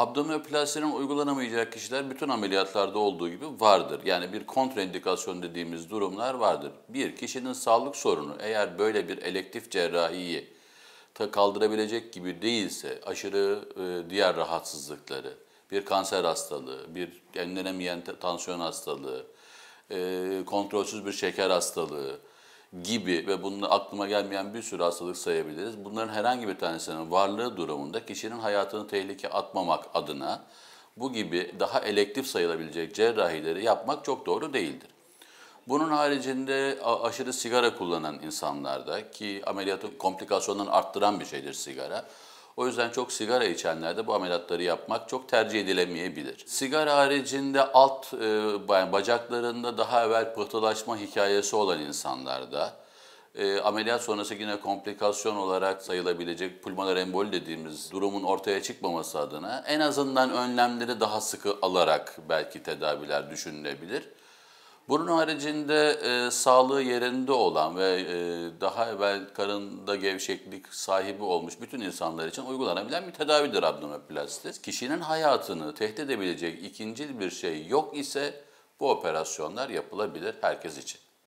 Abdominoplasinin uygulanamayacağı kişiler bütün ameliyatlarda olduğu gibi vardır. Yani bir kontraindikasyon dediğimiz durumlar vardır. Bir, kişinin sağlık sorunu eğer böyle bir elektif cerrahiyi kaldırabilecek gibi değilse aşırı e, diğer rahatsızlıkları, bir kanser hastalığı, bir önlenemeyen tansiyon hastalığı, e, kontrolsüz bir şeker hastalığı, gibi ve bunun aklıma gelmeyen bir sürü hastalık sayabiliriz. Bunların herhangi bir tanesinin varlığı durumunda kişinin hayatını tehlike atmamak adına bu gibi daha elektif sayılabilecek cerrahileri yapmak çok doğru değildir. Bunun haricinde aşırı sigara kullanan insanlarda ki ameliyatı komplikasyonlarını arttıran bir şeydir sigara. O yüzden çok sigara içenlerde bu ameliyatları yapmak çok tercih edilemeyebilir. Sigara haricinde alt e, bacaklarında daha evvel pıhtılaşma hikayesi olan insanlarda e, ameliyat sonrası yine komplikasyon olarak sayılabilecek pulmoner emboli dediğimiz durumun ortaya çıkmaması adına en azından önlemleri daha sıkı alarak belki tedaviler düşünülebilir. Bunun haricinde e, sağlığı yerinde olan ve e, daha evvel karında gevşeklik sahibi olmuş bütün insanlar için uygulanabilen bir tedavidir abdominoplastis. Kişinin hayatını tehdit edebilecek ikincil bir şey yok ise bu operasyonlar yapılabilir herkes için.